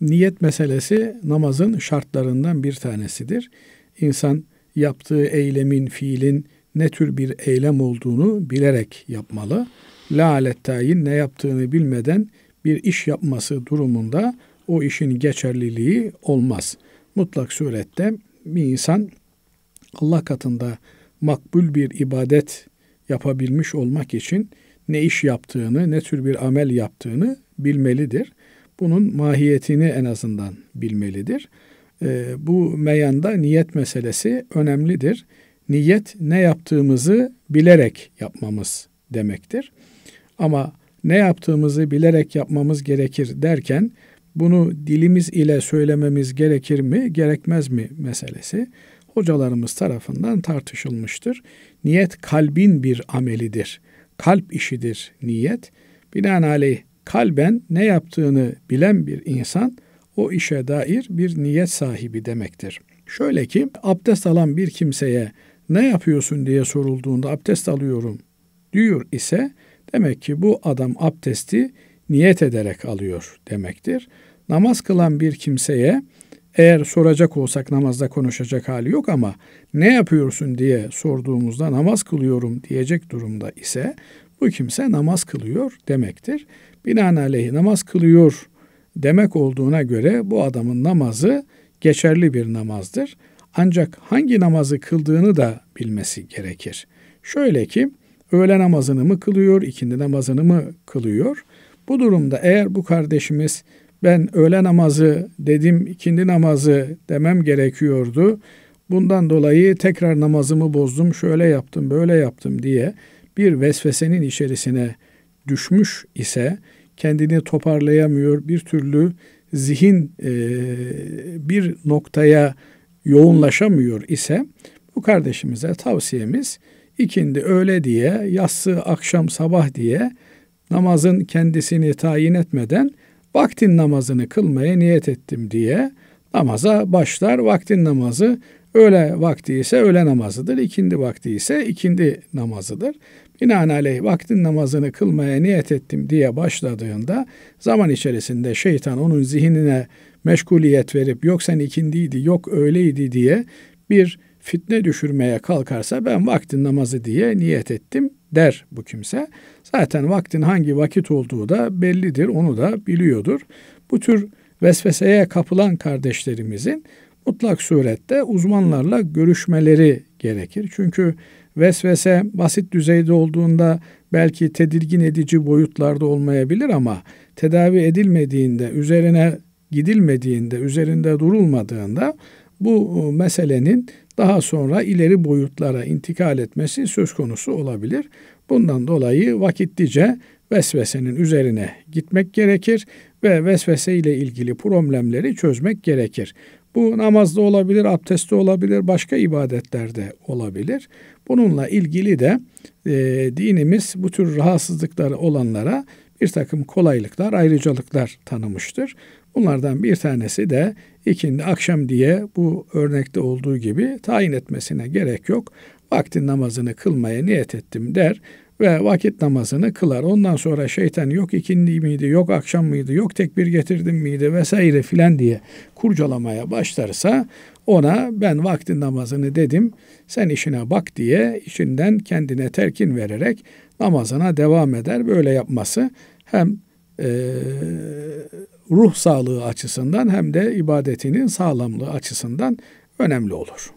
Niyet meselesi namazın şartlarından bir tanesidir. İnsan yaptığı eylemin, fiilin ne tür bir eylem olduğunu bilerek yapmalı. Lalet tayin ne yaptığını bilmeden bir iş yapması durumunda o işin geçerliliği olmaz. Mutlak surette bir insan Allah katında makbul bir ibadet yapabilmiş olmak için ne iş yaptığını, ne tür bir amel yaptığını bilmelidir bunun mahiyetini en azından bilmelidir. E, bu meyanda niyet meselesi önemlidir. Niyet ne yaptığımızı bilerek yapmamız demektir. Ama ne yaptığımızı bilerek yapmamız gerekir derken bunu dilimiz ile söylememiz gerekir mi, gerekmez mi meselesi hocalarımız tarafından tartışılmıştır. Niyet kalbin bir amelidir. Kalp işidir niyet. Binaenaleyh kalben ne yaptığını bilen bir insan o işe dair bir niyet sahibi demektir. Şöyle ki abdest alan bir kimseye ne yapıyorsun diye sorulduğunda abdest alıyorum diyor ise demek ki bu adam abdesti niyet ederek alıyor demektir. Namaz kılan bir kimseye eğer soracak olsak namazda konuşacak hali yok ama ne yapıyorsun diye sorduğumuzda namaz kılıyorum diyecek durumda ise bu kimse namaz kılıyor demektir. Binaenaleyh namaz kılıyor demek olduğuna göre bu adamın namazı geçerli bir namazdır. Ancak hangi namazı kıldığını da bilmesi gerekir. Şöyle ki öğle namazını mı kılıyor, ikindi namazını mı kılıyor? Bu durumda eğer bu kardeşimiz ben öğle namazı dedim, ikindi namazı demem gerekiyordu. Bundan dolayı tekrar namazımı bozdum, şöyle yaptım, böyle yaptım diye bir vesvesenin içerisine düşmüş ise kendini toparlayamıyor, bir türlü zihin e, bir noktaya yoğunlaşamıyor ise bu kardeşimize tavsiyemiz ikindi öğle diye, yassı akşam sabah diye namazın kendisini tayin etmeden vaktin namazını kılmaya niyet ettim diye namaza başlar. Vaktin namazı öğle vakti ise öğle namazıdır, ikindi vakti ise ikindi namazıdır binaenaleyh vaktin namazını kılmaya niyet ettim diye başladığında zaman içerisinde şeytan onun zihnine meşguliyet verip yok sen ikindiydi yok öyleydi diye bir fitne düşürmeye kalkarsa ben vaktin namazı diye niyet ettim der bu kimse. Zaten vaktin hangi vakit olduğu da bellidir onu da biliyordur. Bu tür vesveseye kapılan kardeşlerimizin mutlak surette uzmanlarla görüşmeleri gerekir. Çünkü vesvese basit düzeyde olduğunda belki tedirgin edici boyutlarda olmayabilir ama tedavi edilmediğinde, üzerine gidilmediğinde, üzerinde durulmadığında bu e, meselenin daha sonra ileri boyutlara intikal etmesi söz konusu olabilir. Bundan dolayı vakitlice vesvesenin üzerine gitmek gerekir ve vesvese ile ilgili problemleri çözmek gerekir. Bu namazda olabilir, abdestte olabilir, başka ibadetlerde olabilir. Bununla ilgili de e, dinimiz bu tür rahatsızlıkları olanlara bir takım kolaylıklar, ayrıcalıklar tanımıştır. Bunlardan bir tanesi de ikindi akşam diye bu örnekte olduğu gibi tayin etmesine gerek yok. Vaktin namazını kılmaya niyet ettim der ve vakit namazını kılar. Ondan sonra şeytan yok ikindi miydi, yok akşam mıydı, yok tekbir getirdim miydi vesaire filan diye kurcalamaya başlarsa ona ben vakti namazını dedim sen işine bak diye içinden kendine terkin vererek namazına devam eder. Böyle yapması hem e, ruh sağlığı açısından hem de ibadetinin sağlamlığı açısından önemli olur.